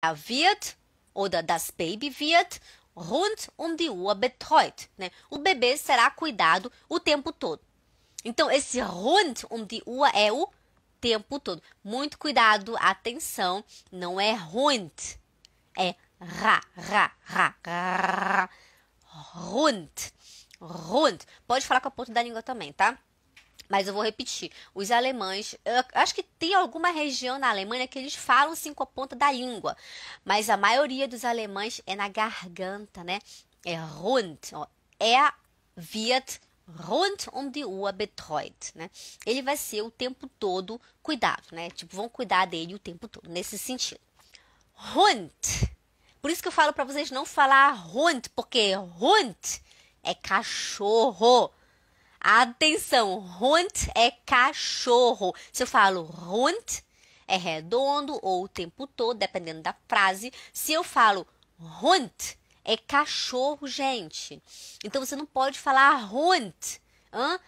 Er wird oder das Baby wird rund um die Uhr betreut. Né? O bebê será cuidado o tempo todo. Então, esse rund um die Uhr é o tempo todo. Muito cuidado, atenção, não é rund, é ra, ra, ra, ra, rund, rund. Pode falar com a ponta da língua também, tá? Mas eu vou repetir. Os alemães, acho que tem alguma região na Alemanha que eles falam assim com a ponta da língua, mas a maioria dos alemães é na garganta, né? É rund, ó, er wird rund um die Uhr betreut, né? Ele vai ser o tempo todo cuidado, né? Tipo, vão cuidar dele o tempo todo, nesse sentido. Rund. Por isso que eu falo para vocês não falar rund, porque rund é cachorro. Atenção, Hund é cachorro. Se eu falo Hund, é redondo ou o tempo todo, dependendo da frase. Se eu falo Hund, é cachorro, gente. Então você não pode falar Hund. Hã?